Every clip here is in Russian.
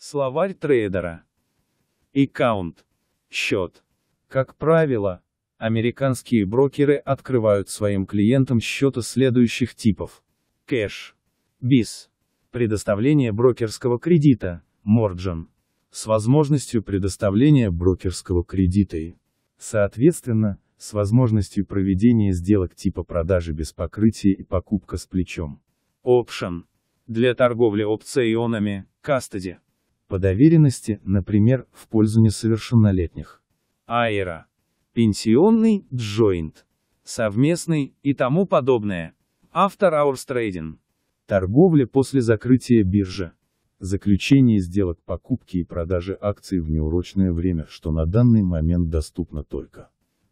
Словарь трейдера. Аккаунт. Счет. Как правило, американские брокеры открывают своим клиентам счета следующих типов. Кэш. БИС. Предоставление брокерского кредита. Морджин. С возможностью предоставления брокерского кредита и, соответственно, с возможностью проведения сделок типа продажи без покрытия и покупка с плечом. Option. Для торговли опционами, кастоди по доверенности, например, в пользу несовершеннолетних. Аэро. Пенсионный, джойнт. Совместный и тому подобное. After Hours Trading. Торговля после закрытия биржи. Заключение сделок покупки и продажи акций в неурочное время, что на данный момент доступно только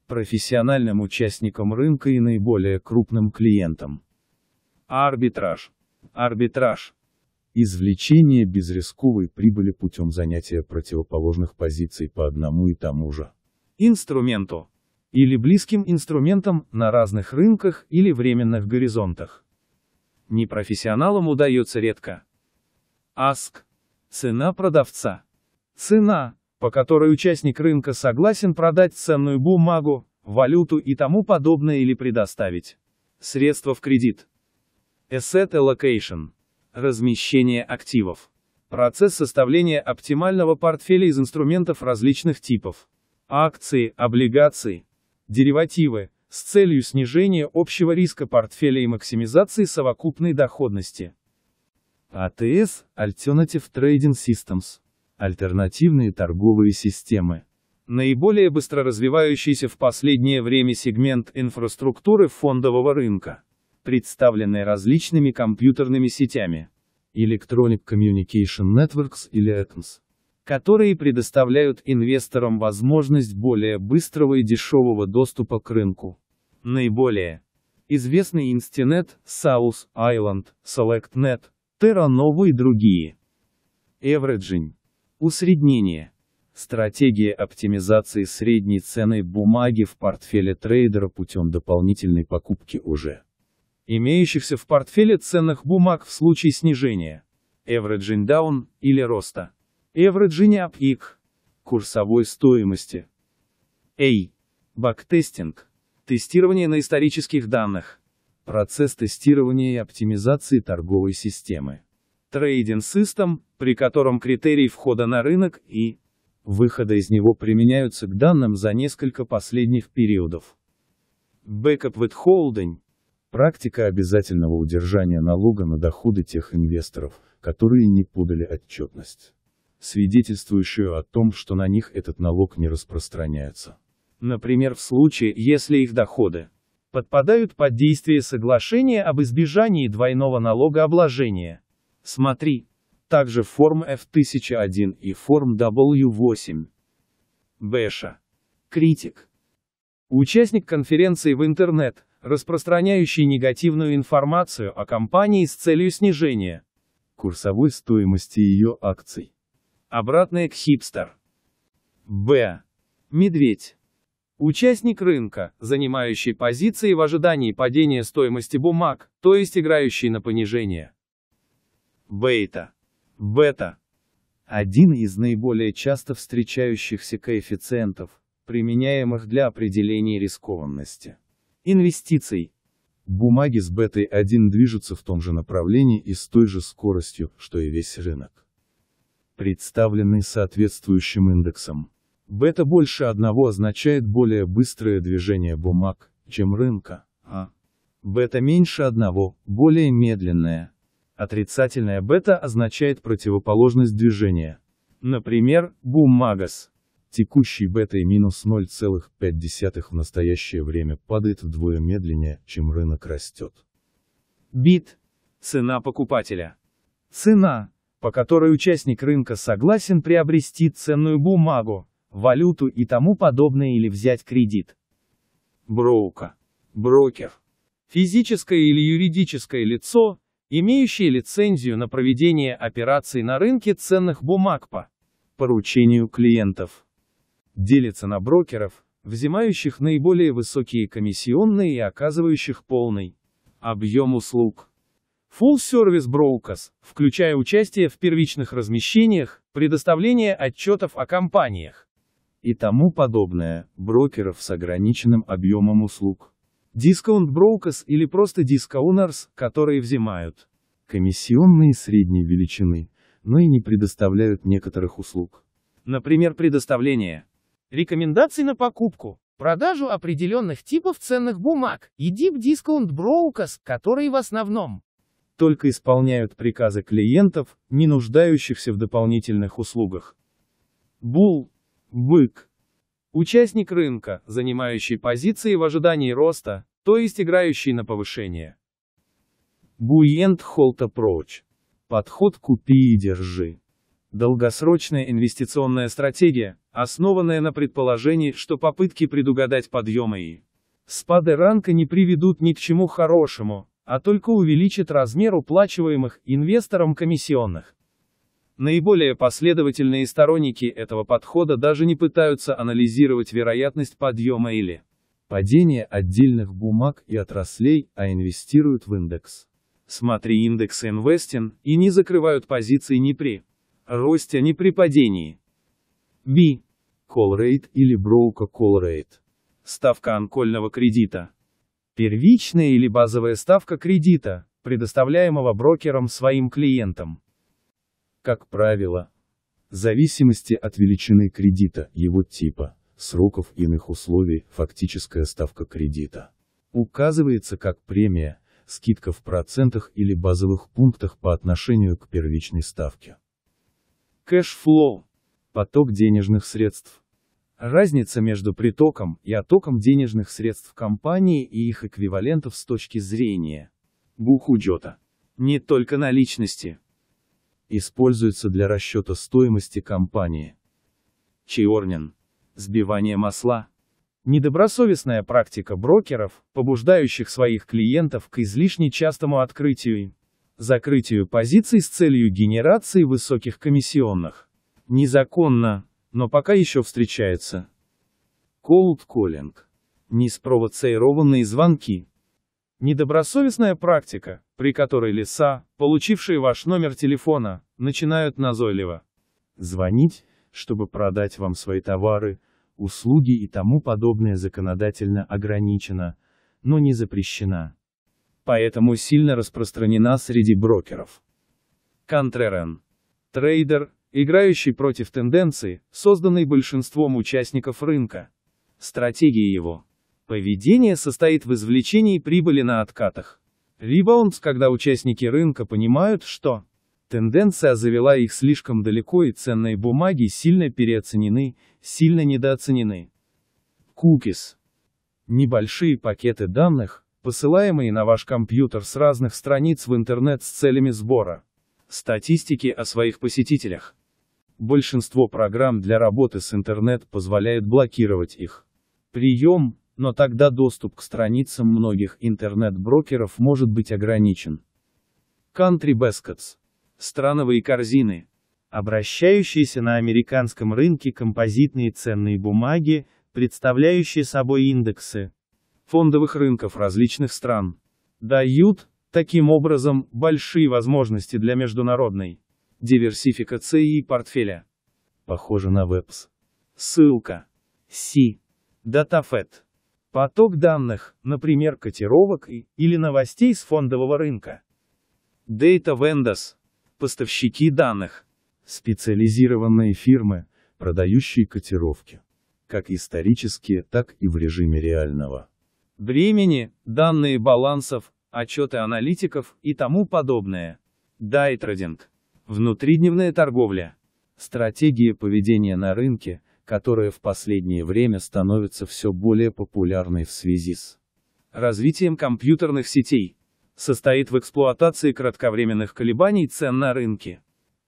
профессиональным участникам рынка и наиболее крупным клиентам. Арбитраж. Арбитраж Извлечение безрисковой прибыли путем занятия противоположных позиций по одному и тому же инструменту или близким инструментам на разных рынках или временных горизонтах. Непрофессионалам удается редко. Аск. Цена продавца. Цена, по которой участник рынка согласен продать ценную бумагу, валюту и тому подобное или предоставить средства в кредит. Asset Allocation. Размещение активов. Процесс составления оптимального портфеля из инструментов различных типов. Акции, облигации, деривативы, с целью снижения общего риска портфеля и максимизации совокупной доходности. АТС – Alternative Trading Systems – альтернативные торговые системы. Наиболее быстро развивающийся в последнее время сегмент инфраструктуры фондового рынка представленной различными компьютерными сетями Electronic Communication Networks или ECNS, которые предоставляют инвесторам возможность более быстрого и дешевого доступа к рынку. Наиболее известный Instinet, South Island, SelectNet, Terranova и другие. Averaging. Усреднение. Стратегия оптимизации средней цены бумаги в портфеле трейдера путем дополнительной покупки уже имеющихся в портфеле ценных бумаг в случае снижения averaging down или роста averaging up IC курсовой стоимости. A. Бактестинг. Тестирование на исторических данных. Процесс тестирования и оптимизации торговой системы. Trading System, при котором критерии входа на рынок и выхода из него применяются к данным за несколько последних периодов. Backup with Holding Практика обязательного удержания налога на доходы тех инвесторов, которые не подали отчетность, свидетельствующую о том, что на них этот налог не распространяется. Например, в случае, если их доходы подпадают под действие соглашения об избежании двойного налогообложения. Смотри. Также форм F1001 и форм W8. Бэша. Критик. Участник конференции в интернет, распространяющий негативную информацию о компании с целью снижения курсовой стоимости ее акций. Обратное к хипстер. Б. Медведь. Участник рынка, занимающий позиции в ожидании падения стоимости бумаг, то есть играющий на понижение. Бейта. Бета. Один из наиболее часто встречающихся коэффициентов, применяемых для определения рискованности инвестиций. Бумаги с бетой-1 движутся в том же направлении и с той же скоростью, что и весь рынок. Представленный соответствующим индексом. Бета больше одного означает более быстрое движение бумаг, чем рынка, а бета меньше одного, более медленное. Отрицательная бета означает противоположность движения. Например, с текущий бетой минус 0,5 в настоящее время падает вдвое медленнее, чем рынок растет. Бит. Цена покупателя. Цена, по которой участник рынка согласен приобрести ценную бумагу, валюту и тому подобное или взять кредит. Броука. Брокер. Физическое или юридическое лицо, имеющее лицензию на проведение операций на рынке ценных бумаг по поручению клиентов делится на брокеров, взимающих наиболее высокие комиссионные и оказывающих полный объем услуг. Full Service Brokers, включая участие в первичных размещениях, предоставление отчетов о компаниях и тому подобное, брокеров с ограниченным объемом услуг. Discount Brokers или просто Discounters, которые взимают комиссионные средней величины, но и не предоставляют некоторых услуг. Например, предоставление Рекомендации на покупку. Продажу определенных типов ценных бумаг и Deep Discount Brokers, которые в основном только исполняют приказы клиентов, не нуждающихся в дополнительных услугах. Бул. Бык. Участник рынка, занимающий позиции в ожидании роста, то есть играющий на повышение. Буент Холта Проч. Подход купи и держи. Долгосрочная инвестиционная стратегия, основанная на предположении, что попытки предугадать подъемы и спады ранка не приведут ни к чему хорошему, а только увеличат размер уплачиваемых инвесторам комиссионных. Наиболее последовательные сторонники этого подхода даже не пытаются анализировать вероятность подъема или падения отдельных бумаг и отраслей, а инвестируют в индекс. Смотри индекс Investing, и не закрывают позиции ни при росте, а не при падении. B. Call rate или broker call rate. Ставка анкольного кредита. Первичная или базовая ставка кредита, предоставляемого брокером своим клиентам. Как правило, в зависимости от величины кредита, его типа, сроков иных условий, фактическая ставка кредита указывается как премия, скидка в процентах или базовых пунктах по отношению к первичной ставке. Кэшфлоу – поток денежных средств. Разница между притоком и оттоком денежных средств компании и их эквивалентов с точки зрения бухучета. Не только наличности. Используется для расчета стоимости компании. Чиорнин. Сбивание масла. Недобросовестная практика брокеров, побуждающих своих клиентов к излишне частому открытию закрытию позиций с целью генерации высоких комиссионных. Незаконно, но пока еще встречается. Cold calling. Неспровоцированные звонки. Недобросовестная практика, при которой леса, получившие ваш номер телефона, начинают назойливо звонить, чтобы продать вам свои товары, услуги и тому подобное законодательно ограничено, но не запрещено поэтому сильно распространена среди брокеров. Контререн. Трейдер, играющий против тенденции, созданной большинством участников рынка. Стратегия его. Поведение состоит в извлечении прибыли на откатах. Ребаундс, когда участники рынка понимают, что тенденция завела их слишком далеко и ценные бумаги сильно переоценены, сильно недооценены. Кукис. Небольшие пакеты данных, посылаемые на ваш компьютер с разных страниц в интернет с целями сбора статистики о своих посетителях. Большинство программ для работы с интернет позволяют блокировать их прием, но тогда доступ к страницам многих интернет-брокеров может быть ограничен. Country Baskets. Страновые корзины. Обращающиеся на американском рынке композитные ценные бумаги, представляющие собой индексы, фондовых рынков различных стран. Дают, таким образом, большие возможности для международной диверсификации и портфеля. Похоже на вебс. Ссылка. Си. Датафет. Поток данных, например, котировок и, или новостей с фондового рынка. Data Vendors. Поставщики данных. Специализированные фирмы, продающие котировки. Как исторические, так и в режиме реального времени, данные балансов, отчеты аналитиков и тому подобное. Дайтрейдинг. Внутридневная торговля. Стратегии поведения на рынке, которая в последнее время становится все более популярной в связи с развитием компьютерных сетей, состоит в эксплуатации кратковременных колебаний цен на рынке.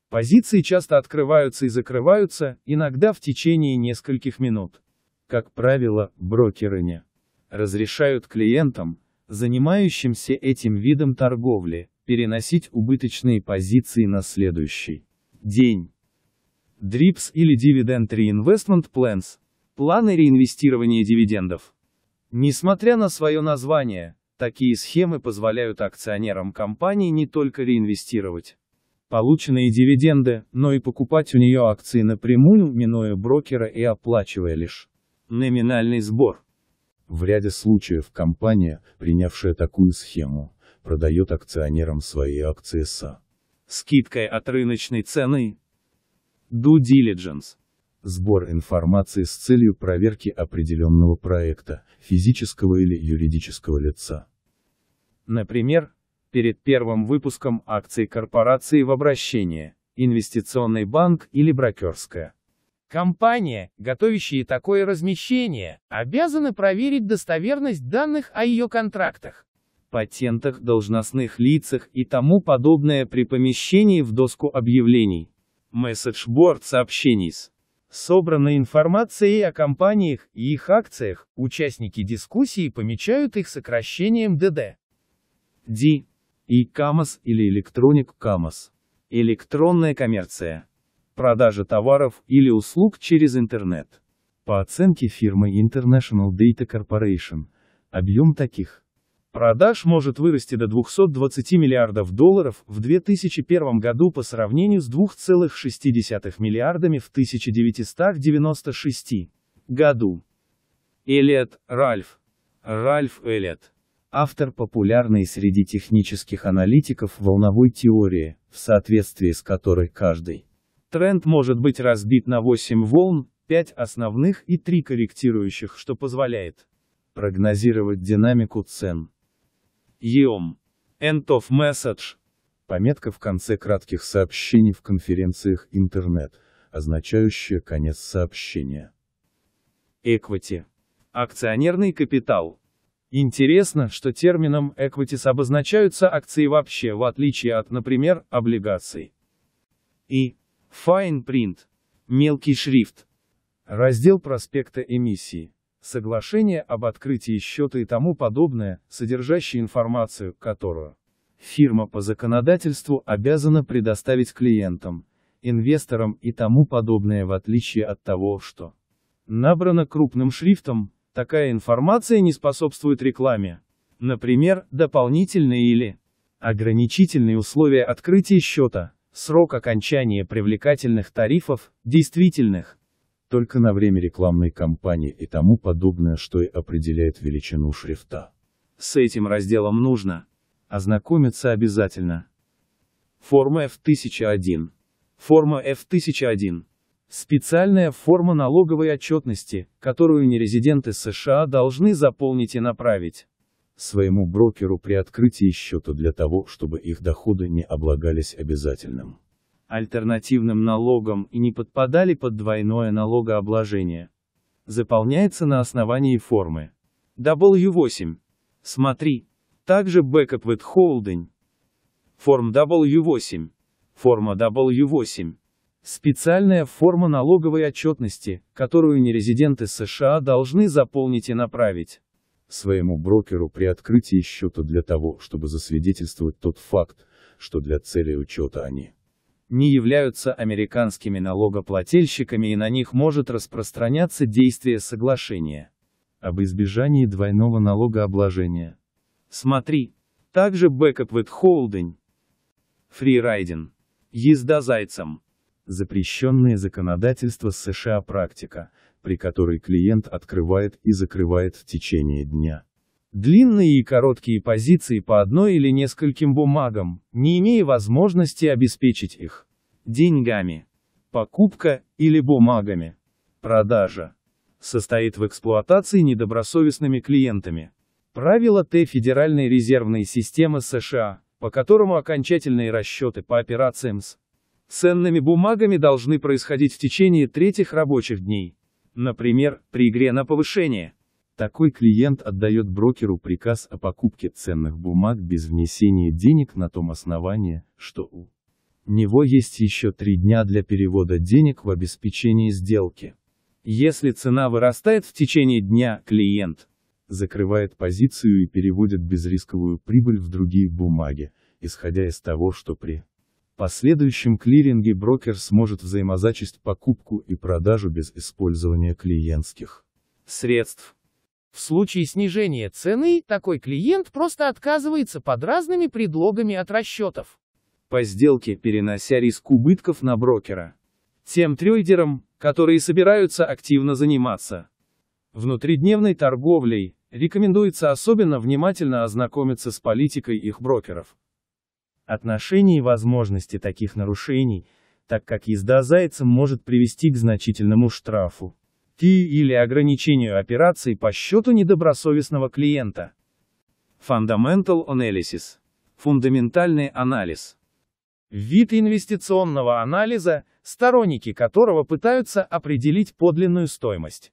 Позиции часто открываются и закрываются, иногда в течение нескольких минут. Как правило, брокеры не разрешают клиентам, занимающимся этим видом торговли, переносить убыточные позиции на следующий день. DRIPS или Dividend Reinvestment Plans – планы реинвестирования дивидендов. Несмотря на свое название, такие схемы позволяют акционерам компании не только реинвестировать полученные дивиденды, но и покупать у нее акции напрямую, минуя брокера и оплачивая лишь номинальный сбор. В ряде случаев компания, принявшая такую схему, продает акционерам свои акции с а. скидкой от рыночной цены. Due diligence сбор информации с целью проверки определенного проекта, физического или юридического лица. Например, перед первым выпуском акций корпорации в обращение, инвестиционный банк или брокерская. Компания, готовящая такое размещение, обязана проверить достоверность данных о ее контрактах, патентах, должностных лицах и тому подобное при помещении в доску объявлений. Месседжборд сообщений с собранной информацией о компаниях и их акциях, участники дискуссии помечают их сокращением ДД. D. И КАМАС или электроник КАМАС. Электронная коммерция продажа товаров или услуг через интернет. По оценке фирмы International Data Corporation, объем таких продаж может вырасти до 220 миллиардов долларов в 2001 году по сравнению с 2,6 миллиардами в 1996 году. Эллиот Ральф. Ральф Эллиот. Автор популярной среди технических аналитиков волновой теории, в соответствии с которой каждый Тренд может быть разбит на 8 волн, 5 основных и 3 корректирующих, что позволяет прогнозировать динамику цен. EOM. End of message. Пометка в конце кратких сообщений в конференциях интернет, означающая конец сообщения. Equity. Акционерный капитал. Интересно, что термином equities обозначаются акции вообще, в отличие от, например, облигаций. И Fine Print. Мелкий шрифт. Раздел проспекта эмиссии. Соглашение об открытии счета и тому подобное, содержащее информацию, которую фирма по законодательству обязана предоставить клиентам, инвесторам и тому подобное в отличие от того, что набрано крупным шрифтом, такая информация не способствует рекламе. Например, дополнительные или ограничительные условия открытия счета – Срок окончания привлекательных тарифов, действительных, только на время рекламной кампании и тому подобное, что и определяет величину шрифта. С этим разделом нужно ознакомиться обязательно. Форма F1001. Форма F1001. Специальная форма налоговой отчетности, которую нерезиденты США должны заполнить и направить своему брокеру при открытии счета для того, чтобы их доходы не облагались обязательным альтернативным налогом и не подпадали под двойное налогообложение. Заполняется на основании формы W8. Смотри. Также Backup with Holding. Форм W8. Форма W8. Специальная форма налоговой отчетности, которую нерезиденты США должны заполнить и направить своему брокеру при открытии счета для того, чтобы засвидетельствовать тот факт, что для цели учета они не являются американскими налогоплательщиками и на них может распространяться действие соглашения об избежании двойного налогообложения. Смотри. Также бэкап with Фрирайдин, Езда зайцем. Запрещенные законодательства США практика, при которой клиент открывает и закрывает в течение дня. Длинные и короткие позиции по одной или нескольким бумагам, не имея возможности обеспечить их деньгами. Покупка или бумагами. Продажа. Состоит в эксплуатации недобросовестными клиентами. Правило Т Федеральной резервной системы США, по которому окончательные расчеты по операциям с ценными бумагами должны происходить в течение третьих рабочих дней. Например, при игре на повышение. Такой клиент отдает брокеру приказ о покупке ценных бумаг без внесения денег на том основании, что у него есть еще три дня для перевода денег в обеспечение сделки. Если цена вырастает в течение дня, клиент закрывает позицию и переводит безрисковую прибыль в другие бумаги, исходя из того, что при последующем клиринге брокер сможет взаимозачесть покупку и продажу без использования клиентских средств. В случае снижения цены, такой клиент просто отказывается под разными предлогами от расчетов. По сделке, перенося риск убытков на брокера. Тем трейдерам, которые собираются активно заниматься внутридневной торговлей, рекомендуется особенно внимательно ознакомиться с политикой их брокеров отношении возможности таких нарушений, так как езда зайцем может привести к значительному штрафу или ограничению операций по счету недобросовестного клиента. Fundamental Analysis – фундаментальный анализ. Вид инвестиционного анализа, сторонники которого пытаются определить подлинную стоимость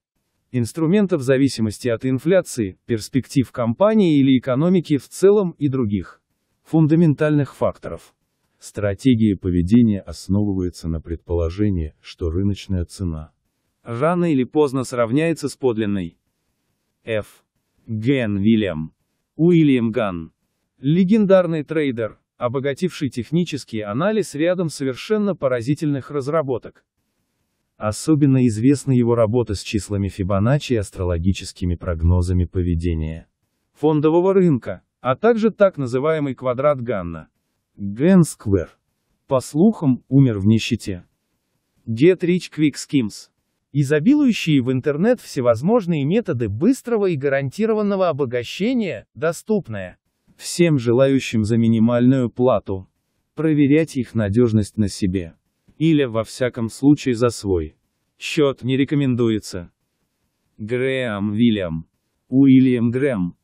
инструментов зависимости от инфляции, перспектив компании или экономики в целом и других фундаментальных факторов. Стратегия поведения основывается на предположении, что рыночная цена рано или поздно сравняется с подлинной. Ф. Ген Вильям. Уильям Ган. Легендарный трейдер, обогативший технический анализ рядом совершенно поразительных разработок. Особенно известна его работа с числами Фибоначчи и астрологическими прогнозами поведения фондового рынка, а также так называемый квадрат Ганна. Ген Сквер. По слухам, умер в нищете. Get Rich Quick Schemes. Изобилующие в интернет всевозможные методы быстрого и гарантированного обогащения, доступные всем желающим за минимальную плату. Проверять их надежность на себе. Или, во всяком случае, за свой. Счет не рекомендуется. Грэм Вильям. Уильям Грэм.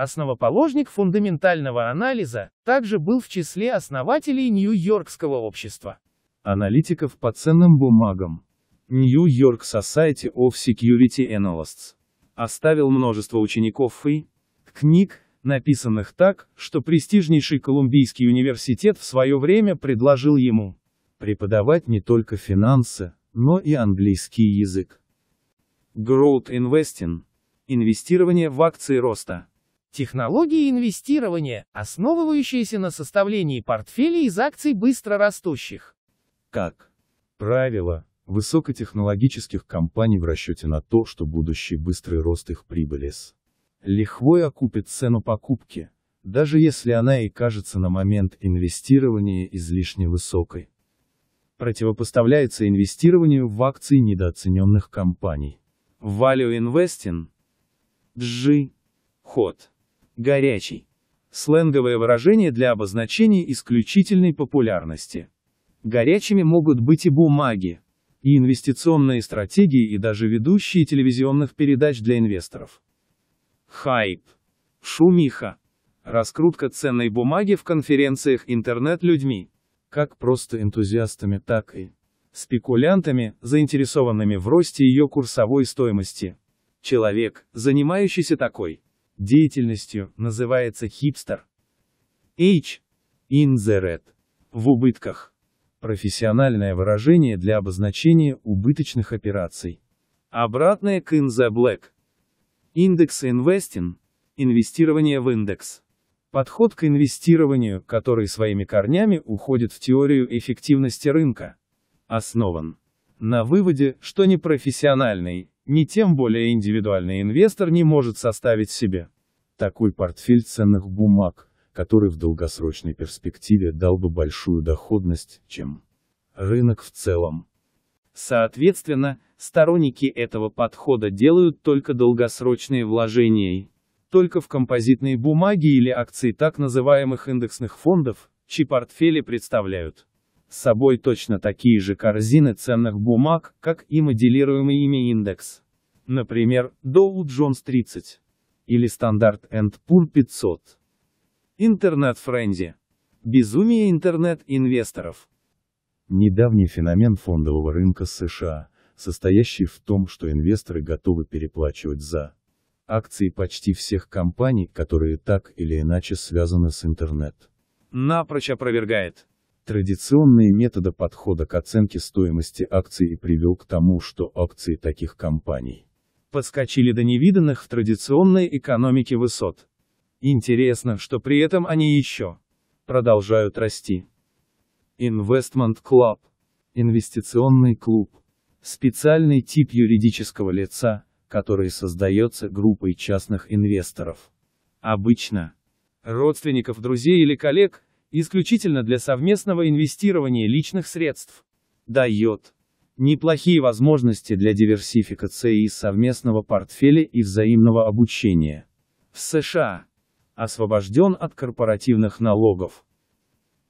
Основоположник фундаментального анализа также был в числе основателей Нью-Йоркского общества аналитиков по ценным бумагам. New York Society of Security Analysts. Оставил множество учеников и книг, написанных так, что престижнейший Колумбийский университет в свое время предложил ему преподавать не только финансы, но и английский язык. Growth Investing. Инвестирование в акции роста. Технологии инвестирования, основывающиеся на составлении портфелей из акций быстро растущих. Как правило, высокотехнологических компаний в расчете на то, что будущий быстрый рост их прибыли с лихвой окупит цену покупки, даже если она и кажется на момент инвестирования излишне высокой. Противопоставляется инвестированию в акции недооцененных компаний. Value Investing G. Ход горячий. Сленговое выражение для обозначения исключительной популярности. Горячими могут быть и бумаги, и инвестиционные стратегии, и даже ведущие телевизионных передач для инвесторов. Хайп. Шумиха. Раскрутка ценной бумаги в конференциях интернет-людьми. Как просто энтузиастами, так и спекулянтами, заинтересованными в росте ее курсовой стоимости. Человек, занимающийся такой деятельностью, называется хипстер. H. In the red. В убытках. Профессиональное выражение для обозначения убыточных операций. Обратное к in the black. Индекс investing. Инвестирование в индекс. Подход к инвестированию, который своими корнями уходит в теорию эффективности рынка, основан на выводе, что непрофессиональный, ни тем более индивидуальный инвестор не может составить себе такой портфель ценных бумаг, который в долгосрочной перспективе дал бы большую доходность, чем рынок в целом. Соответственно, сторонники этого подхода делают только долгосрочные вложения, только в композитные бумаги или акции так называемых индексных фондов, чьи портфели представляют с собой точно такие же корзины ценных бумаг, как и моделируемый ими индекс. Например, Dow Jones 30 или Standard Poor 500. Интернет-френзи. Безумие интернет-инвесторов. Недавний феномен фондового рынка США, состоящий в том, что инвесторы готовы переплачивать за акции почти всех компаний, которые так или иначе связаны с интернет. Напрочь опровергает Традиционные методы подхода к оценке стоимости акций и привел к тому, что акции таких компаний подскочили до невиданных в традиционной экономике высот. Интересно, что при этом они еще продолжают расти. Investment Club – инвестиционный клуб. Специальный тип юридического лица, который создается группой частных инвесторов. Обычно родственников, друзей или коллег – исключительно для совместного инвестирования личных средств, дает неплохие возможности для диверсификации из совместного портфеля и взаимного обучения. В США освобожден от корпоративных налогов.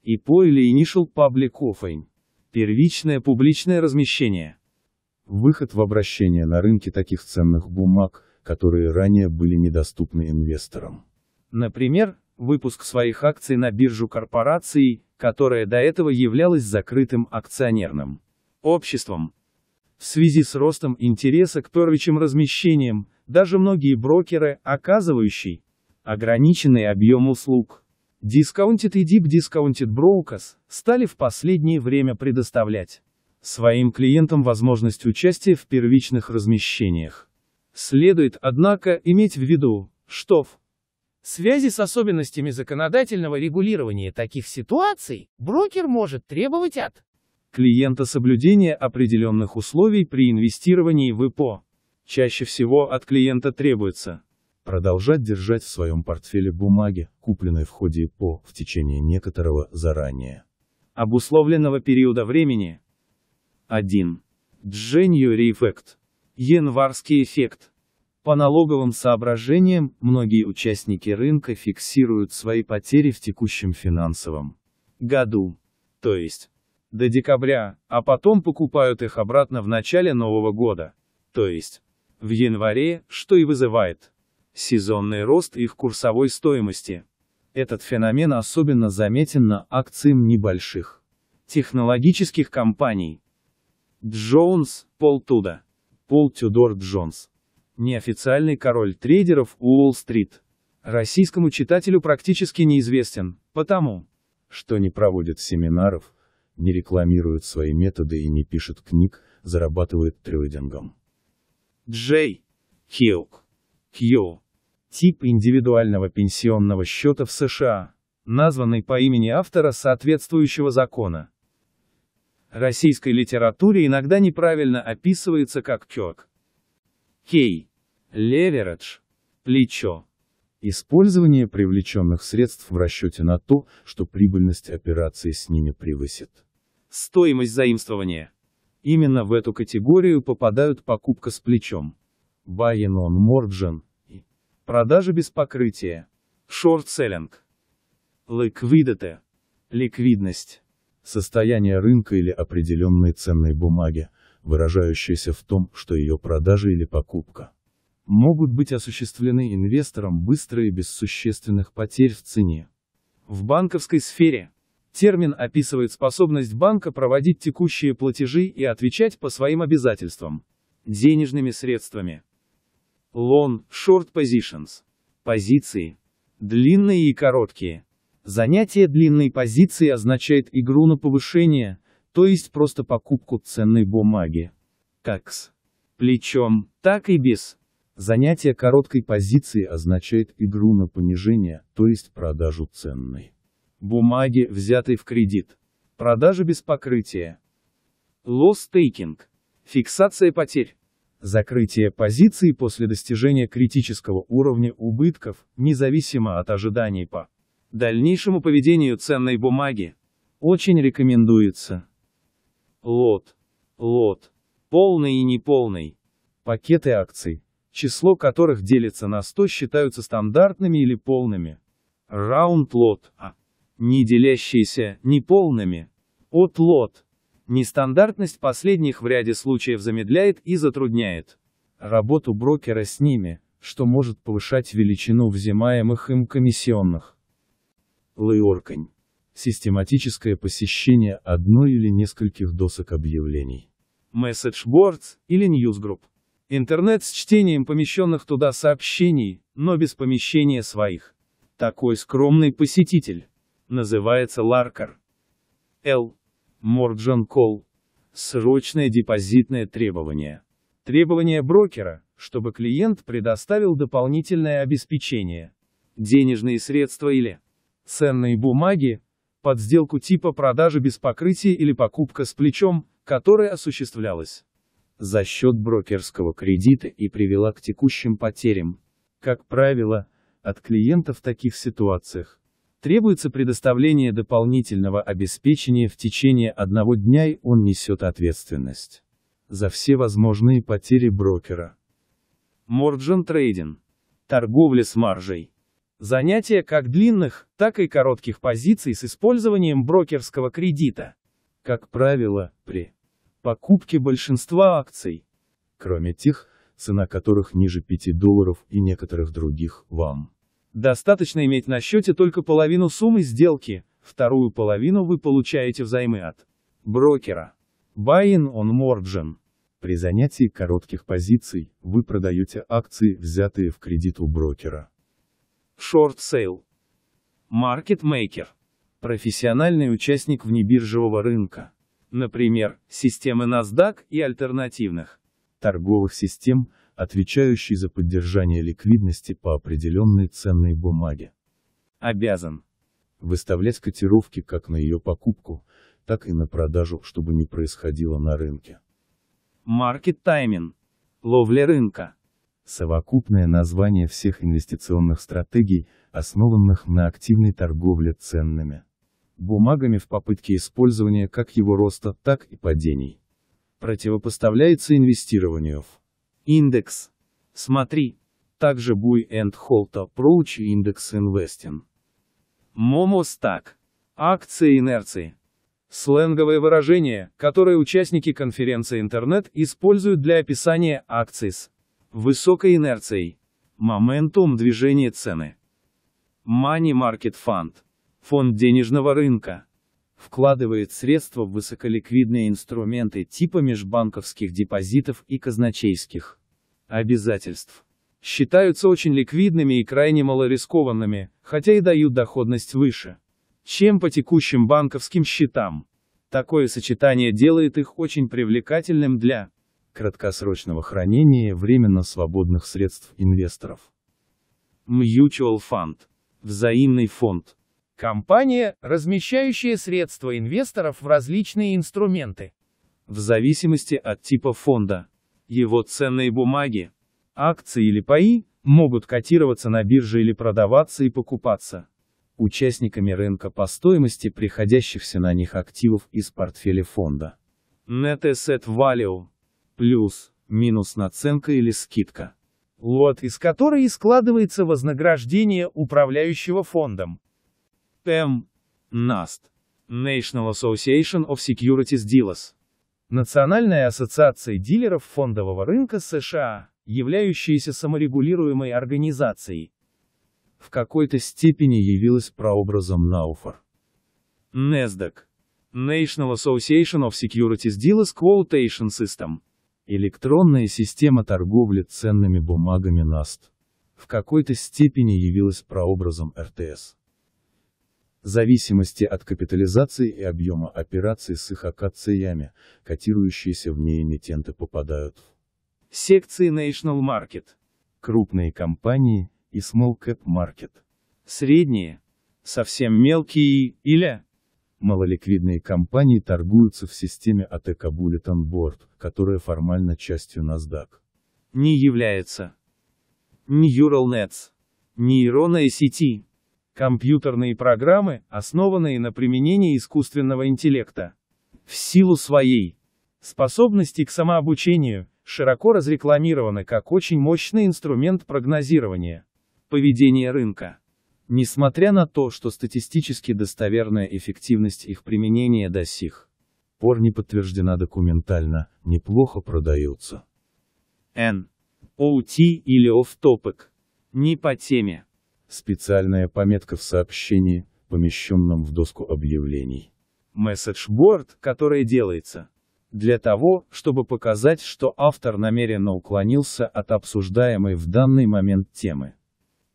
ИПО или Initial Public Offering. Первичное публичное размещение. Выход в обращение на рынке таких ценных бумаг, которые ранее были недоступны инвесторам. Например, выпуск своих акций на биржу корпорации, которая до этого являлась закрытым акционерным обществом. В связи с ростом интереса к первичным размещениям, даже многие брокеры, оказывающие ограниченный объем услуг, Discounted и Deep Discounted Brokers, стали в последнее время предоставлять своим клиентам возможность участия в первичных размещениях. Следует, однако, иметь в виду, что в в связи с особенностями законодательного регулирования таких ситуаций, брокер может требовать от клиента соблюдения определенных условий при инвестировании в ИПО. Чаще всего от клиента требуется продолжать держать в своем портфеле бумаги, купленные в ходе ИПО, в течение некоторого заранее обусловленного периода времени. 1. Дженьюри эффект. Январский эффект. По налоговым соображениям, многие участники рынка фиксируют свои потери в текущем финансовом году, то есть до декабря, а потом покупают их обратно в начале нового года, то есть в январе, что и вызывает сезонный рост их курсовой стоимости. Этот феномен особенно заметен на акциях небольших технологических компаний. Джонс, Пол Туда. Пол Тюдор Джонс неофициальный король трейдеров Уолл-стрит, российскому читателю практически неизвестен, потому что не проводит семинаров, не рекламирует свои методы и не пишет книг, зарабатывает трейдингом. Джей. Хилк. Хью. Тип индивидуального пенсионного счета в США, названный по имени автора соответствующего закона. Российской литературе иногда неправильно описывается как КЕК. Кей. Левередж. Плечо. Использование привлеченных средств в расчете на то, что прибыльность операции с ними превысит. Стоимость заимствования. Именно в эту категорию попадают покупка с плечом. Buy-in on margin. Продажа без покрытия. Short-selling. Liquidity. Ликвидность. Состояние рынка или определенной ценной бумаги, выражающееся в том, что ее продажа или покупка могут быть осуществлены инвестором быстро и без существенных потерь в цене. В банковской сфере термин описывает способность банка проводить текущие платежи и отвечать по своим обязательствам денежными средствами. Лон, short positions. Позиции. Длинные и короткие. Занятие длинной позиции означает игру на повышение, то есть просто покупку ценной бумаги. Как с плечом, так и без. Занятие короткой позиции означает игру на понижение, то есть продажу ценной бумаги, взятой в кредит. Продажа без покрытия. Loss тейкинг, Фиксация потерь. Закрытие позиции после достижения критического уровня убытков, независимо от ожиданий по дальнейшему поведению ценной бумаги. Очень рекомендуется. Лот. Лот. Полный и неполный. Пакеты акций число которых делится на 100 считаются стандартными или полными. Раунд-лот а. Не делящиеся, неполными. От-лот. Нестандартность последних в ряде случаев замедляет и затрудняет работу брокера с ними, что может повышать величину взимаемых им комиссионных. Лыоркань. Систематическое посещение одной или нескольких досок объявлений. Message Boards или Newsgroup. Интернет с чтением помещенных туда сообщений, но без помещения своих. Такой скромный посетитель. Называется Ларкер. Л. Морджан Кол. Срочное депозитное требование. Требование брокера, чтобы клиент предоставил дополнительное обеспечение. Денежные средства или ценные бумаги, под сделку типа продажи без покрытия или покупка с плечом, которая осуществлялась за счет брокерского кредита и привела к текущим потерям. Как правило, от клиента в таких ситуациях требуется предоставление дополнительного обеспечения в течение одного дня и он несет ответственность за все возможные потери брокера. Margin трейдинг Торговля с маржей. Занятие как длинных, так и коротких позиций с использованием брокерского кредита. Как правило, при покупки большинства акций. Кроме тех, цена которых ниже 5 долларов и некоторых других, вам. Достаточно иметь на счете только половину суммы сделки, вторую половину вы получаете взаймы от брокера. Buying on margin. При занятии коротких позиций, вы продаете акции, взятые в кредит у брокера. Short sale. Market maker. Профессиональный участник внебиржевого рынка например, системы NASDAQ и альтернативных торговых систем, отвечающий за поддержание ликвидности по определенной ценной бумаге. Обязан выставлять котировки как на ее покупку, так и на продажу, чтобы не происходило на рынке. Market timing. Ловля рынка. Совокупное название всех инвестиционных стратегий, основанных на активной торговле ценными бумагами в попытке использования как его роста, так и падений. Противопоставляется инвестированию в индекс. Смотри. Также Buy and Hold Approach Index Investing. Momo Stack. Акции инерции. Сленговое выражение, которое участники конференции интернет используют для описания акций с высокой инерцией, моментум движения цены. Money Market Fund – Фонд денежного рынка вкладывает средства в высоколиквидные инструменты типа межбанковских депозитов и казначейских обязательств. Считаются очень ликвидными и крайне малорискованными, хотя и дают доходность выше, чем по текущим банковским счетам. Такое сочетание делает их очень привлекательным для краткосрочного хранения временно свободных средств инвесторов. Mutual Fund – взаимный фонд – Компания, размещающая средства инвесторов в различные инструменты. В зависимости от типа фонда, его ценные бумаги, акции или паи, могут котироваться на бирже или продаваться и покупаться. Участниками рынка по стоимости приходящихся на них активов из портфеля фонда. Net Asset Value. Плюс, минус наценка или скидка. Лот, из которой и складывается вознаграждение управляющего фондом. М. NAST. National Association of Securities Dealers. Национальная ассоциация дилеров фондового рынка США, являющаяся саморегулируемой организацией, в какой-то степени явилась прообразом Науфор. NASDAQ. National Association of Securities Dealers Quotation System. Электронная система торговли ценными бумагами NAST. В какой-то степени явилась прообразом РТС зависимости от капитализации и объема операций с их акциями, котирующиеся в ней эмитенты попадают в секции National Market, крупные компании и Small Cap Market, средние, совсем мелкие или малоликвидные компании торгуются в системе АТК Bulletin Board, которая формально частью NASDAQ. Не является ни Eural Nets, ни нейронная сети, Компьютерные программы, основанные на применении искусственного интеллекта. В силу своей способности к самообучению, широко разрекламированы как очень мощный инструмент прогнозирования поведения рынка. Несмотря на то, что статистически достоверная эффективность их применения до сих пор не подтверждена документально, неплохо продаются. N. OT или off-topic. Не по теме. Специальная пометка в сообщении, помещенном в доску объявлений. Месседж-борд, которое делается для того, чтобы показать, что автор намеренно уклонился от обсуждаемой в данный момент темы.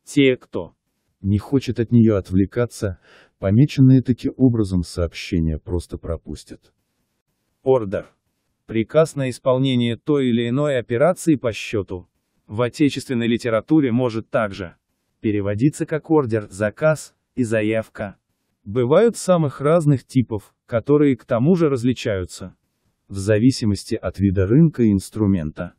Те, кто не хочет от нее отвлекаться, помеченные таким образом сообщения просто пропустят. Ордер. Приказ на исполнение той или иной операции по счету. В отечественной литературе может также переводится как ордер, заказ и заявка. Бывают самых разных типов, которые к тому же различаются. В зависимости от вида рынка и инструмента.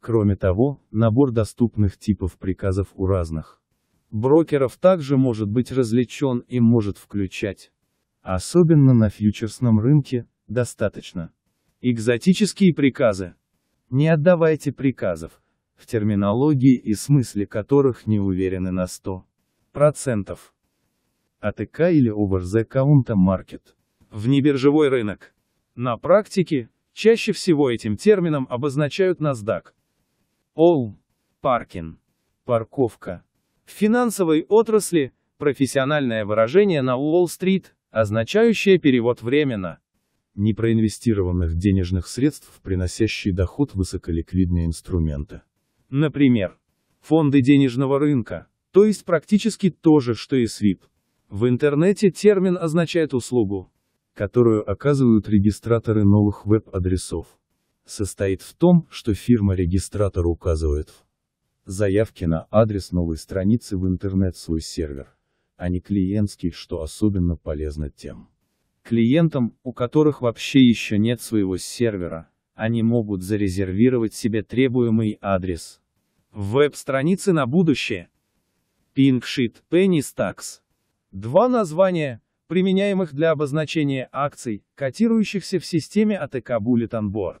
Кроме того, набор доступных типов приказов у разных брокеров также может быть различен и может включать. Особенно на фьючерсном рынке, достаточно. Экзотические приказы. Не отдавайте приказов, в терминологии и смысле которых не уверены на 100%. АТК или over-the-counter market. Внебиржевой рынок. На практике, чаще всего этим термином обозначают NASDAQ. All. Паркин. Парковка. В финансовой отрасли, профессиональное выражение на Уолл-стрит, означающее перевод временно. Непроинвестированных денежных средств, приносящие доход высоколиквидные инструменты. Например, фонды денежного рынка, то есть практически то же, что и SWIP. В интернете термин означает услугу, которую оказывают регистраторы новых веб-адресов. Состоит в том, что фирма-регистратор указывает в заявке на адрес новой страницы в интернет свой сервер, а не клиентский, что особенно полезно тем клиентам, у которых вообще еще нет своего сервера, они могут зарезервировать себе требуемый адрес, Веб-страницы на будущее. PinkSheet, PennyStacks. Два названия, применяемых для обозначения акций, котирующихся в системе АТК Bulletin Board.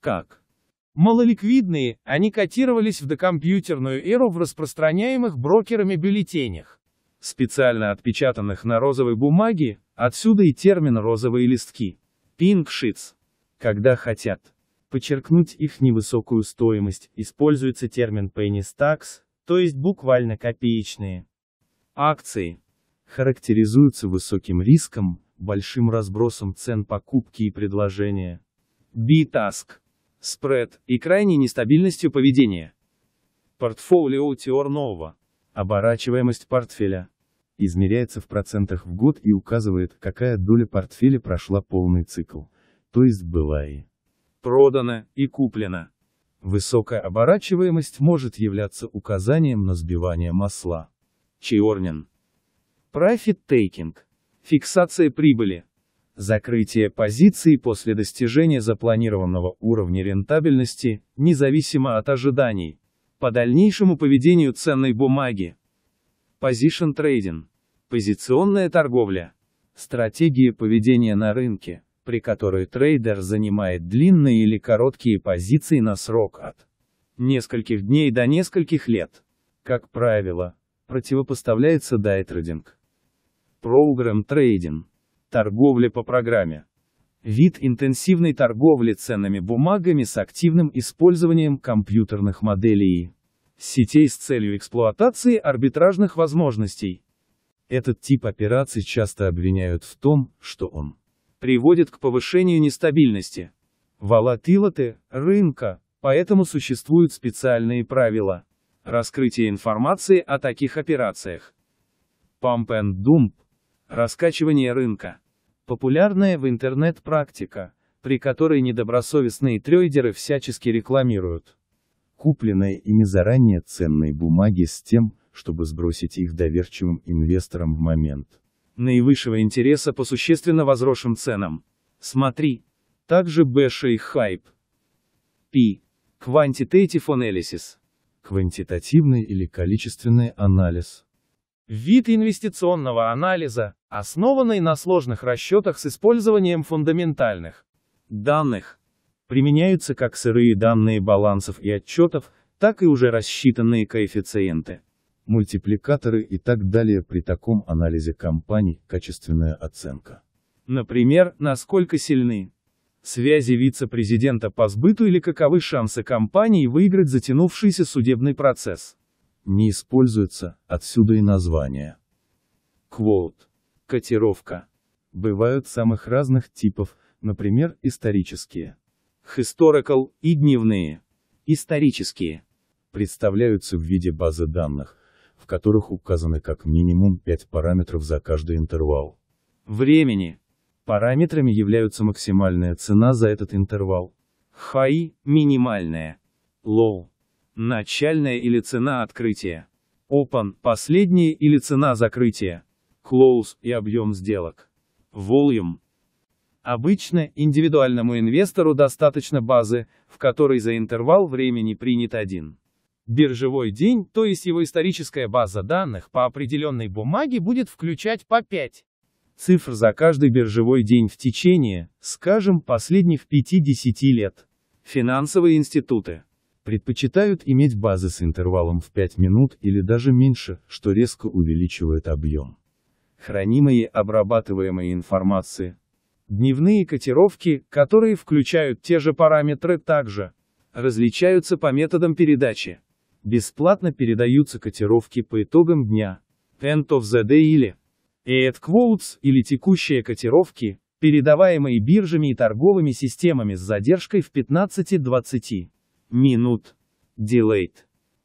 Как? Малоликвидные, они котировались в докомпьютерную эру в распространяемых брокерами бюллетенях, специально отпечатанных на розовой бумаге, отсюда и термин «розовые листки». Pink Когда хотят подчеркнуть их невысокую стоимость, используется термин penny stocks, то есть буквально копеечные. Акции характеризуются высоким риском, большим разбросом цен покупки и предложения. Битаск, спред и крайней нестабильностью поведения. Портфолио теор нового. Оборачиваемость портфеля. Измеряется в процентах в год и указывает, какая доля портфеля прошла полный цикл, то есть была и продано и куплено. Высокая оборачиваемость может являться указанием на сбивание масла. Чиорнин. Profit-taking. Фиксация прибыли. Закрытие позиции после достижения запланированного уровня рентабельности, независимо от ожиданий. По дальнейшему поведению ценной бумаги. Position Trading. Позиционная торговля. Стратегии поведения на рынке при которой трейдер занимает длинные или короткие позиции на срок от нескольких дней до нескольких лет. Как правило, противопоставляется дайтрейдинг. Программ трейдинг. Торговля по программе. Вид интенсивной торговли ценными бумагами с активным использованием компьютерных моделей и сетей с целью эксплуатации арбитражных возможностей. Этот тип операций часто обвиняют в том, что он приводит к повышению нестабильности волатилоты рынка, поэтому существуют специальные правила раскрытия информации о таких операциях. Pump and dump – раскачивание рынка. Популярная в интернет практика, при которой недобросовестные трейдеры всячески рекламируют купленные ими заранее ценные бумаги с тем, чтобы сбросить их доверчивым инвесторам в момент, наивысшего интереса по существенно возросшим ценам. Смотри. Также Bash и хайп. P. Quantitative Analysis. Квантитативный или количественный анализ. Вид инвестиционного анализа, основанный на сложных расчетах с использованием фундаментальных данных. Применяются как сырые данные балансов и отчетов, так и уже рассчитанные коэффициенты мультипликаторы и так далее. При таком анализе компаний качественная оценка. Например, насколько сильны связи вице-президента по сбыту или каковы шансы компании выиграть затянувшийся судебный процесс. Не используется, отсюда и название. Квот, Котировка. Бывают самых разных типов, например, исторические. Historical и дневные. Исторические. Представляются в виде базы данных, в которых указаны как минимум 5 параметров за каждый интервал. Времени. Параметрами являются максимальная цена за этот интервал. High – минимальная. Low – начальная или цена открытия. Open – последняя или цена закрытия. Close – и объем сделок. Volume Обычно индивидуальному инвестору достаточно базы, в которой за интервал времени принят один. Биржевой день, то есть его историческая база данных по определенной бумаге будет включать по 5 цифр за каждый биржевой день в течение, скажем, последних 5-10 лет. Финансовые институты предпочитают иметь базы с интервалом в 5 минут или даже меньше, что резко увеличивает объем хранимой и обрабатываемой информации, дневные котировки, которые включают те же параметры также, различаются по методам передачи. Бесплатно передаются котировки по итогам дня, End of the Day или Ad Quotes или текущие котировки, передаваемые биржами и торговыми системами с задержкой в 15-20 минут. Delayed.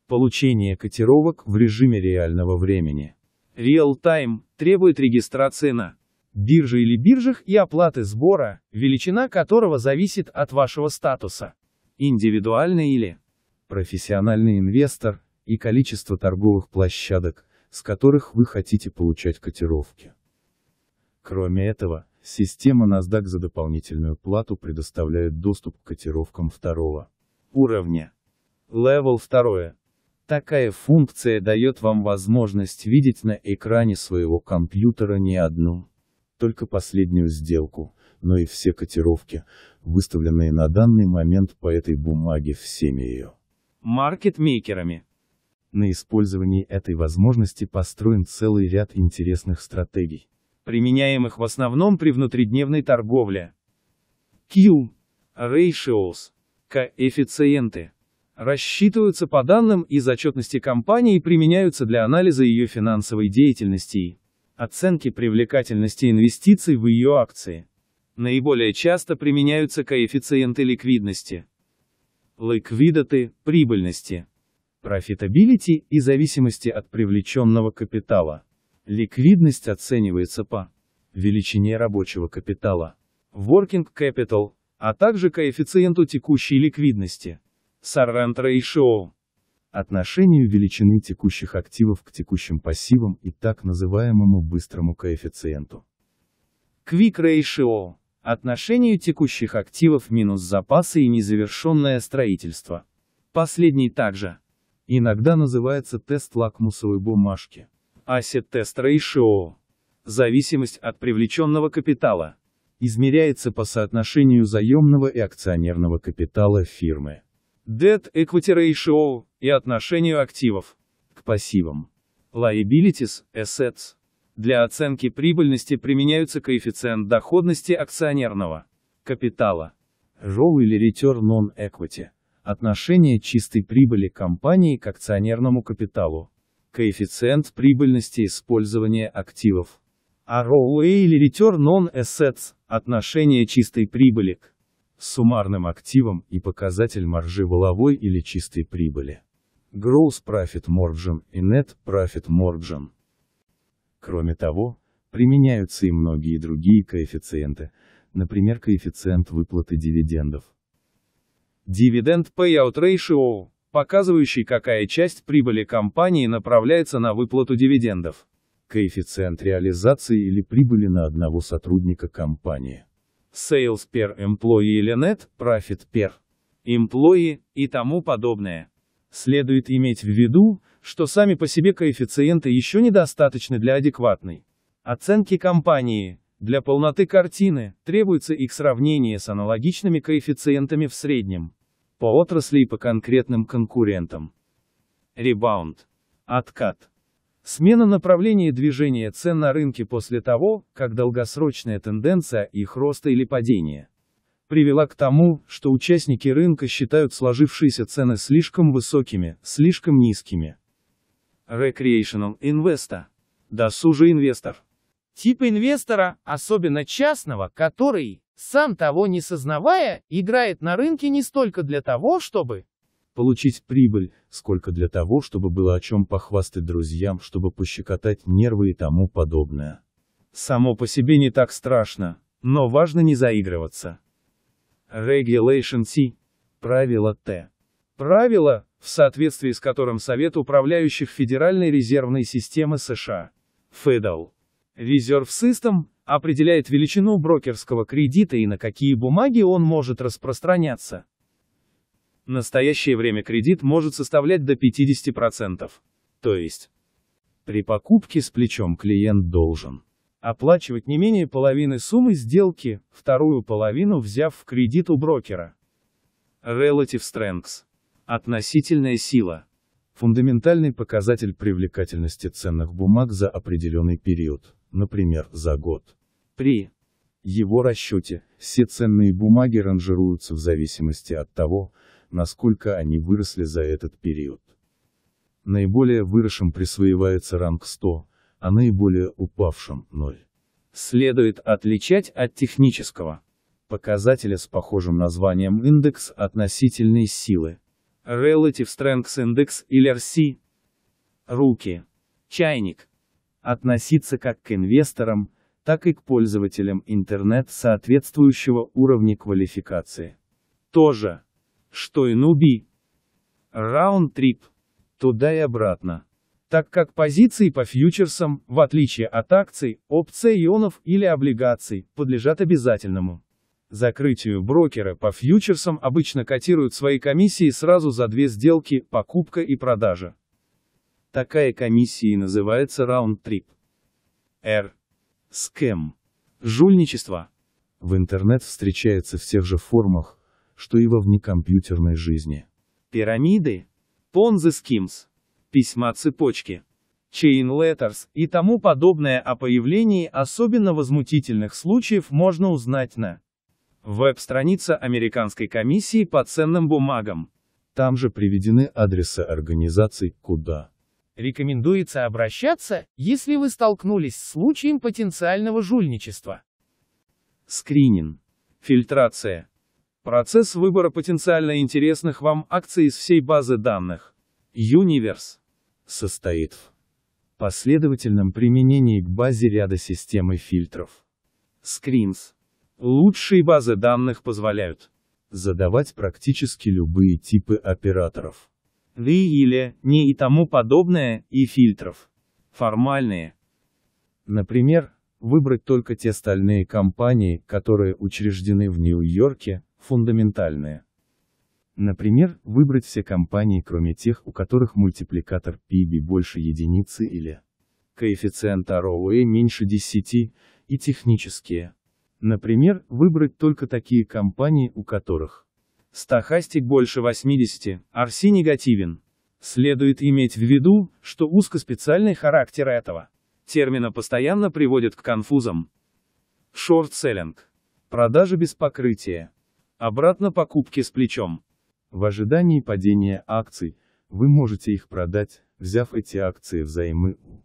Получение котировок в режиме реального времени. Real Time требует регистрации на бирже или биржах и оплаты сбора, величина которого зависит от вашего статуса. Индивидуальный или профессиональный инвестор, и количество торговых площадок, с которых вы хотите получать котировки. Кроме этого, система NASDAQ за дополнительную плату предоставляет доступ к котировкам второго уровня. Level второе. Такая функция дает вам возможность видеть на экране своего компьютера не одну, только последнюю сделку, но и все котировки, выставленные на данный момент по этой бумаге всеми ее маркетмейкерами. На использовании этой возможности построен целый ряд интересных стратегий, применяемых в основном при внутридневной торговле. Q. Ratios. Коэффициенты. Рассчитываются по данным из отчетности компании и применяются для анализа ее финансовой деятельности оценки привлекательности инвестиций в ее акции. Наиболее часто применяются коэффициенты ликвидности ликвидити, прибыльности, профитабилити и зависимости от привлеченного капитала. Ликвидность оценивается по величине рабочего капитала, working capital, а также коэффициенту текущей ликвидности, current ratio, отношению величины текущих активов к текущим пассивам и так называемому быстрому коэффициенту. Quick ratio Отношению текущих активов минус запасы и незавершенное строительство. Последний также. Иногда называется тест лакмусовой бумажки. Asset Test Ratio. Зависимость от привлеченного капитала. Измеряется по соотношению заемного и акционерного капитала фирмы. Debt Equity Ratio и отношению активов к пассивам. Liabilities, Assets. Для оценки прибыльности применяются коэффициент доходности акционерного капитала (ROE или Return on Equity), отношение чистой прибыли компании к акционерному капиталу, коэффициент прибыльности использования активов ROE а или Return on Assets, отношение чистой прибыли к суммарным активам и показатель маржи воловой или чистой прибыли. Gross Profit Margin и Net Profit Margin. Кроме того, применяются и многие другие коэффициенты, например коэффициент выплаты дивидендов. дивиденд Payout Ratio, показывающий какая часть прибыли компании направляется на выплату дивидендов. Коэффициент реализации или прибыли на одного сотрудника компании. Sales per Employee или Net Profit per Employee и тому подобное. Следует иметь в виду, что сами по себе коэффициенты еще недостаточны для адекватной оценки компании. Для полноты картины, требуется их сравнение с аналогичными коэффициентами в среднем. По отрасли и по конкретным конкурентам. Ребаунд. Откат. Смена направления движения цен на рынке после того, как долгосрочная тенденция их роста или падения привела к тому, что участники рынка считают сложившиеся цены слишком высокими, слишком низкими. Recreational Investor. Досужий инвестор. Тип инвестора, особенно частного, который, сам того не сознавая, играет на рынке не столько для того, чтобы получить прибыль, сколько для того, чтобы было о чем похвастать друзьям, чтобы пощекотать нервы и тому подобное. Само по себе не так страшно, но важно не заигрываться. Regulation C. Правило Т. Правило, в соответствии с которым Совет управляющих Федеральной резервной системы США, Федал, Резерв System, определяет величину брокерского кредита и на какие бумаги он может распространяться. В настоящее время кредит может составлять до 50%. То есть, при покупке с плечом клиент должен оплачивать не менее половины суммы сделки, вторую половину взяв в кредит у брокера. Relative Strengths Относительная сила. Фундаментальный показатель привлекательности ценных бумаг за определенный период, например, за год. При его расчете, все ценные бумаги ранжируются в зависимости от того, насколько они выросли за этот период. Наиболее выросшим присваивается ранг 100, а наиболее упавшим – 0. Следует отличать от технического показателя с похожим названием индекс относительной силы, Relative Strength Index или RC. Руки. Чайник. Относиться как к инвесторам, так и к пользователям интернет соответствующего уровня квалификации. Тоже. что и нуби. Раунд-трип. Туда и обратно. Так как позиции по фьючерсам, в отличие от акций, опционов или облигаций, подлежат обязательному закрытию брокеры по фьючерсам обычно котируют свои комиссии сразу за две сделки – покупка и продажа. Такая комиссия и называется раунд-трип. R. Скэм. Жульничество. В интернет встречается в тех же формах, что и во внекомпьютерной жизни. Пирамиды, понзи-скимс, письма-цепочки, chain letters и тому подобное о появлении особенно возмутительных случаев можно узнать на Веб-страница Американской комиссии по ценным бумагам. Там же приведены адреса организаций, куда. Рекомендуется обращаться, если вы столкнулись с случаем потенциального жульничества. Скрининг. Фильтрация. Процесс выбора потенциально интересных вам акций из всей базы данных. Universe. Состоит в последовательном применении к базе ряда системы фильтров. Скринс. Лучшие базы данных позволяют задавать практически любые типы операторов. вы или не и тому подобное, и фильтров. Формальные. Например, выбрать только те стальные компании, которые учреждены в Нью-Йорке, фундаментальные. Например, выбрать все компании, кроме тех, у которых мультипликатор PB больше единицы или коэффициент ROE меньше 10, и технические. Например, выбрать только такие компании, у которых стахастик больше 80, RC а негативен. Следует иметь в виду, что узкоспециальный характер этого термина постоянно приводит к конфузам. Шорт-селлинг. Продажи без покрытия. Обратно покупки с плечом. В ожидании падения акций, вы можете их продать, взяв эти акции взаймы у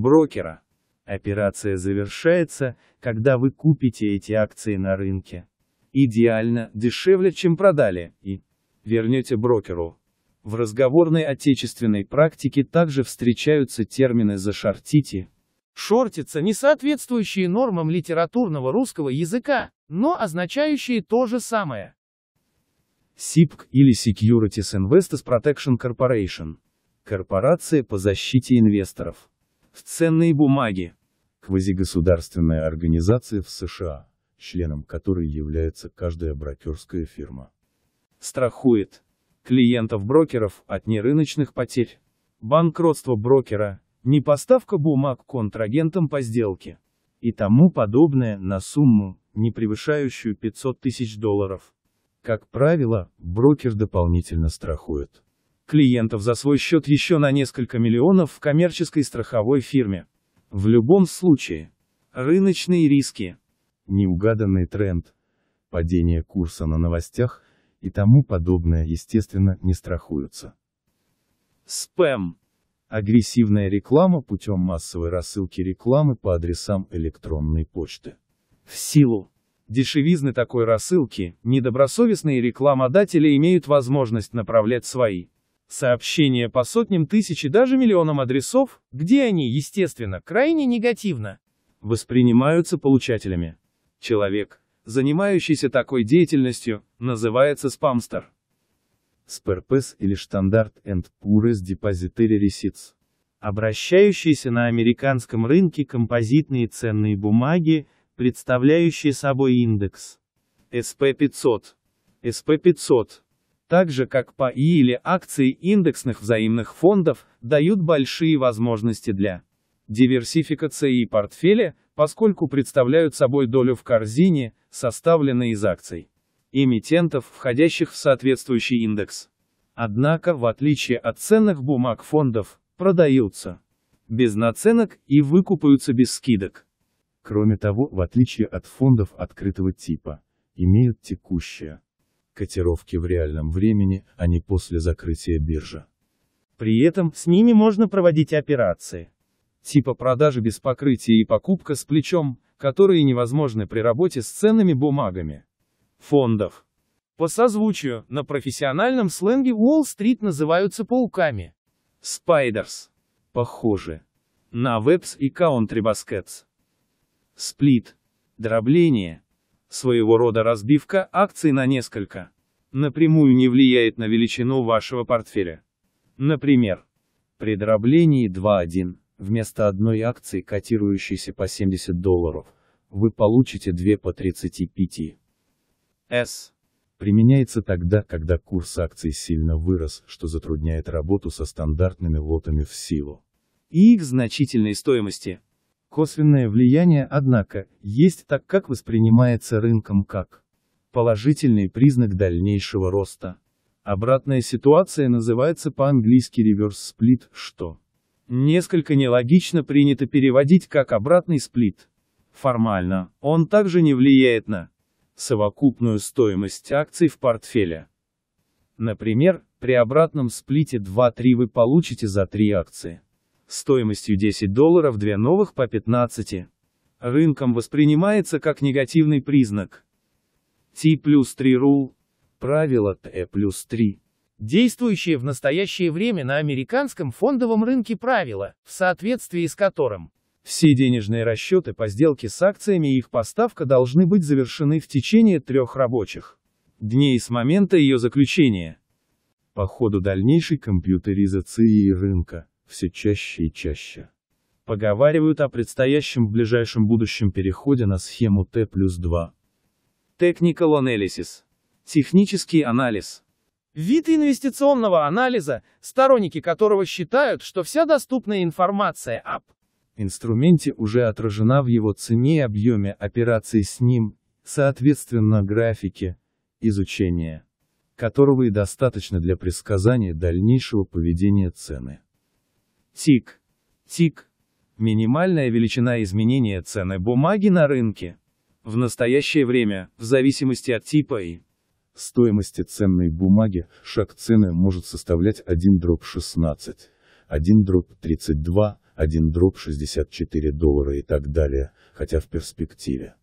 брокера. Операция завершается, когда вы купите эти акции на рынке. Идеально, дешевле, чем продали, и вернете брокеру. В разговорной отечественной практике также встречаются термины «зашортите», шортится, не соответствующие нормам литературного русского языка, но означающие то же самое. SIPC или Securities Investors Protection Corporation – корпорация по защите инвесторов в ценные бумаги. Квазигосударственная организация в США, членом которой является каждая брокерская фирма. Страхует клиентов-брокеров от нерыночных потерь, банкротство брокера, непоставка бумаг контрагентам по сделке и тому подобное на сумму, не превышающую 500 тысяч долларов. Как правило, брокер дополнительно страхует клиентов за свой счет еще на несколько миллионов в коммерческой страховой фирме. В любом случае, рыночные риски, неугаданный тренд, падение курса на новостях и тому подобное, естественно, не страхуются. Спэм. Агрессивная реклама путем массовой рассылки рекламы по адресам электронной почты. В силу дешевизны такой рассылки, недобросовестные рекламодатели имеют возможность направлять свои Сообщения по сотням тысяч и даже миллионам адресов, где они, естественно, крайне негативно воспринимаются получателями. Человек, занимающийся такой деятельностью, называется спамстер. Sperpes или Standard and Poor's Depository Receipts. Обращающиеся на американском рынке композитные ценные бумаги, представляющие собой индекс SP500. SP500 так же как по и или акции индексных взаимных фондов, дают большие возможности для диверсификации портфеля, поскольку представляют собой долю в корзине, составленной из акций эмитентов, входящих в соответствующий индекс. Однако, в отличие от ценных бумаг фондов, продаются без наценок и выкупаются без скидок. Кроме того, в отличие от фондов открытого типа, имеют текущее, котировки в реальном времени, а не после закрытия биржи. При этом, с ними можно проводить операции. Типа продажи без покрытия и покупка с плечом, которые невозможны при работе с ценными бумагами. Фондов. По созвучию, на профессиональном сленге Уолл-стрит называются пауками. Spiders. похоже На вебс и Country Baskets. Сплит. Дробление своего рода разбивка акций на несколько. Напрямую не влияет на величину вашего портфеля. Например, при дроблении 2.1, вместо одной акции, котирующейся по 70 долларов, вы получите 2 по 35. S. Применяется тогда, когда курс акций сильно вырос, что затрудняет работу со стандартными лотами в силу. И их значительной стоимости. Косвенное влияние, однако, есть так как воспринимается рынком как положительный признак дальнейшего роста. Обратная ситуация называется по-английски реверс-сплит, что несколько нелогично принято переводить как обратный сплит. Формально, он также не влияет на совокупную стоимость акций в портфеле. Например, при обратном сплите 2-3 вы получите за 3 акции стоимостью 10 долларов две новых по 15, рынком воспринимается как негативный признак. T плюс 3 рул, правило Т плюс 3. Действующее в настоящее время на американском фондовом рынке правило, в соответствии с которым все денежные расчеты по сделке с акциями и их поставка должны быть завершены в течение трех рабочих дней с момента ее заключения. По ходу дальнейшей компьютеризации рынка, все чаще и чаще. Поговаривают о предстоящем в ближайшем будущем переходе на схему Т плюс 2. Technical Analysis. Технический анализ. Вид инвестиционного анализа, сторонники которого считают, что вся доступная информация об инструменте уже отражена в его цене и объеме операций с ним, соответственно графике изучения, которого и достаточно для предсказания дальнейшего поведения цены. Тик. Тик. Минимальная величина изменения цены бумаги на рынке. В настоящее время, в зависимости от типа и стоимости ценной бумаги, шаг цены может составлять 1 дробь 16, 1 дробь 32, 1 дробь 64 доллара и так далее, хотя в перспективе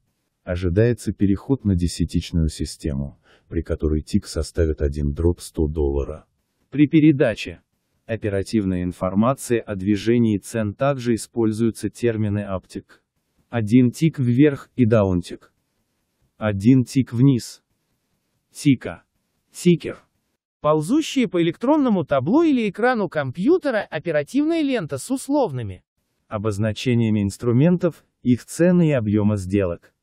ожидается переход на десятичную систему, при которой тик составит 1 дробь 100 доллара. При передаче оперативной информации о движении цен также используются термины оптик. Один тик вверх и даунтик. Один тик вниз. Тика. Тикер. Ползущие по электронному табло или экрану компьютера оперативная лента с условными обозначениями инструментов, их цены и объема сделок.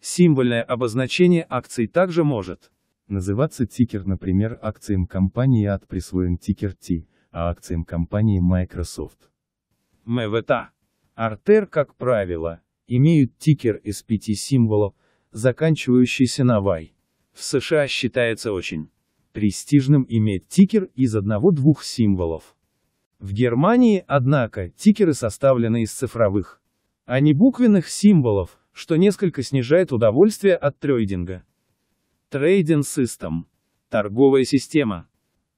Символьное обозначение акций также может называться тикер, например, акциям компании от присвоен тикер T, а акциям компании Microsoft. Мевета. Артер, как правило, имеют тикер из пяти символов, заканчивающийся на Y. В США считается очень престижным иметь тикер из одного-двух символов. В Германии, однако, тикеры составлены из цифровых, а не буквенных символов, что несколько снижает удовольствие от трейдинга. Трейдинг систем, Торговая система.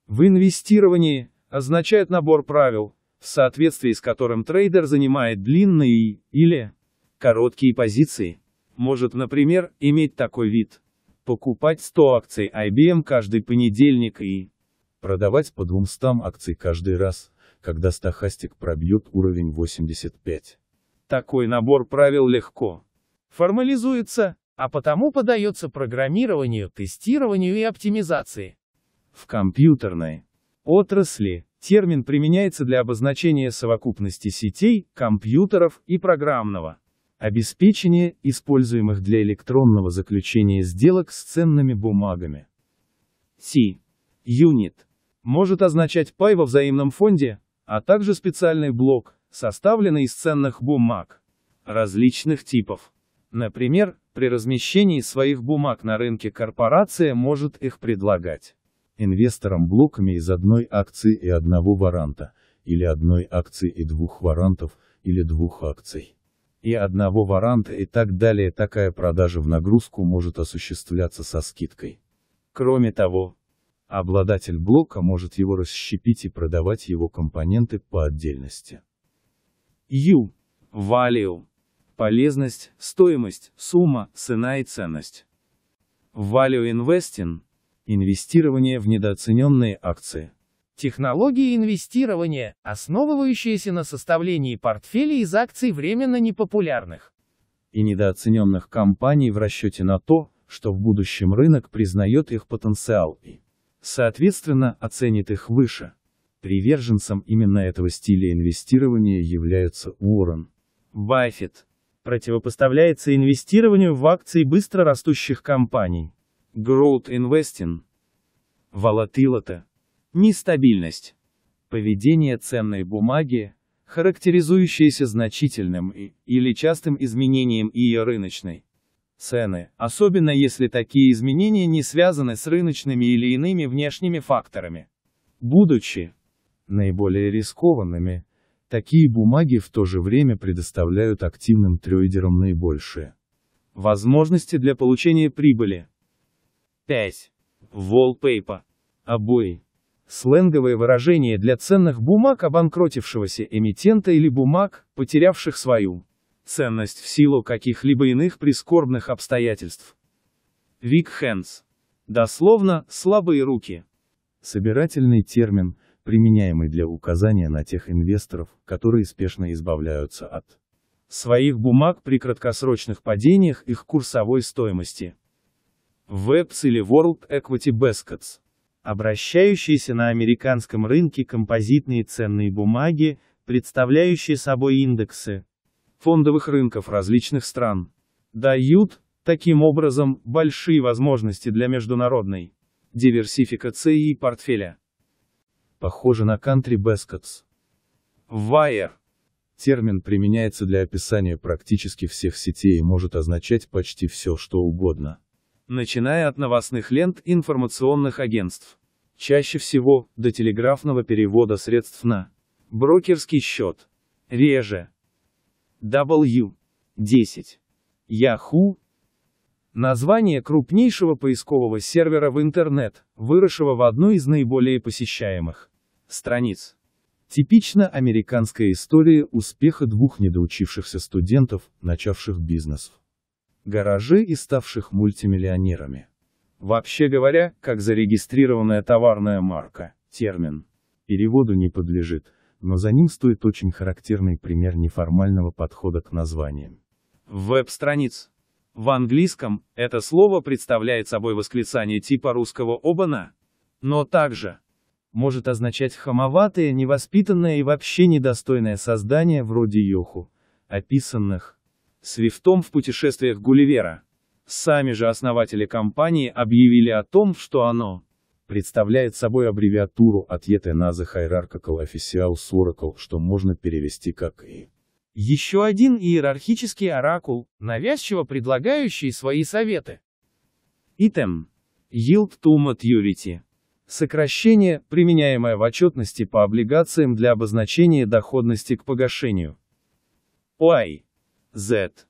В инвестировании, означает набор правил, в соответствии с которым трейдер занимает длинные или короткие позиции. Может, например, иметь такой вид. Покупать 100 акций IBM каждый понедельник и продавать по 200 акций каждый раз, когда стахастик пробьет уровень 85. Такой набор правил легко формализуется, а потому подается программированию, тестированию и оптимизации. В компьютерной Отрасли. Термин применяется для обозначения совокупности сетей, компьютеров и программного обеспечения, используемых для электронного заключения сделок с ценными бумагами. C. Unit. Может означать пай во взаимном фонде, а также специальный блок, составленный из ценных бумаг различных типов. Например, при размещении своих бумаг на рынке корпорация может их предлагать инвесторам блоками из одной акции и одного варанта, или одной акции и двух варантов, или двух акций и одного варанта и так далее такая продажа в нагрузку может осуществляться со скидкой. Кроме того, обладатель блока может его расщепить и продавать его компоненты по отдельности. U. Value. Полезность, стоимость, сумма, цена и ценность. Value Investing Инвестирование в недооцененные акции. Технологии инвестирования, основывающиеся на составлении портфелей из акций временно непопулярных и недооцененных компаний в расчете на то, что в будущем рынок признает их потенциал и, соответственно, оценит их выше. Приверженцем именно этого стиля инвестирования являются Уоррен. Баффет противопоставляется инвестированию в акции быстро растущих компаний. Growth Investing. Волатилота. Нестабильность. Поведение ценной бумаги, характеризующееся значительным и, или частым изменением ее рыночной цены, особенно если такие изменения не связаны с рыночными или иными внешними факторами. Будучи наиболее рискованными, такие бумаги в то же время предоставляют активным трейдерам наибольшие возможности для получения прибыли. 5. Wallpaper. Обои. Сленговое выражение для ценных бумаг обанкротившегося эмитента или бумаг, потерявших свою ценность в силу каких-либо иных прискорбных обстоятельств. Weak hands. Дословно, слабые руки. Собирательный термин, применяемый для указания на тех инвесторов, которые спешно избавляются от своих бумаг при краткосрочных падениях их курсовой стоимости. Webs или World Equity Baskets. Обращающиеся на американском рынке композитные ценные бумаги, представляющие собой индексы фондовых рынков различных стран, дают, таким образом, большие возможности для международной диверсификации портфеля. Похоже на Country Baskets. Wire. Термин применяется для описания практически всех сетей и может означать почти все, что угодно начиная от новостных лент информационных агентств. Чаще всего, до телеграфного перевода средств на брокерский счет. Реже. W. 10. Yahoo. Название крупнейшего поискового сервера в интернет, выросшего в одну из наиболее посещаемых страниц. Типично американская история успеха двух недоучившихся студентов, начавших бизнес гаражи и ставших мультимиллионерами. Вообще говоря, как зарегистрированная товарная марка, термин. Переводу не подлежит, но за ним стоит очень характерный пример неформального подхода к названиям. Веб-страниц. В английском это слово представляет собой восклицание типа русского «обана», но также может означать хамоватое, невоспитанное и вообще недостойное создание вроде Йоху, описанных Свифтом в путешествиях Гулливера. Сами же основатели компании объявили о том, что оно представляет собой аббревиатуру от Yetenaza Hierarchical Officials Oracle, что можно перевести как «и». Еще один иерархический оракул, навязчиво предлагающий свои советы. Итем. Yield to Maturity. Сокращение, применяемое в отчетности по облигациям для обозначения доходности к погашению. OI. Z.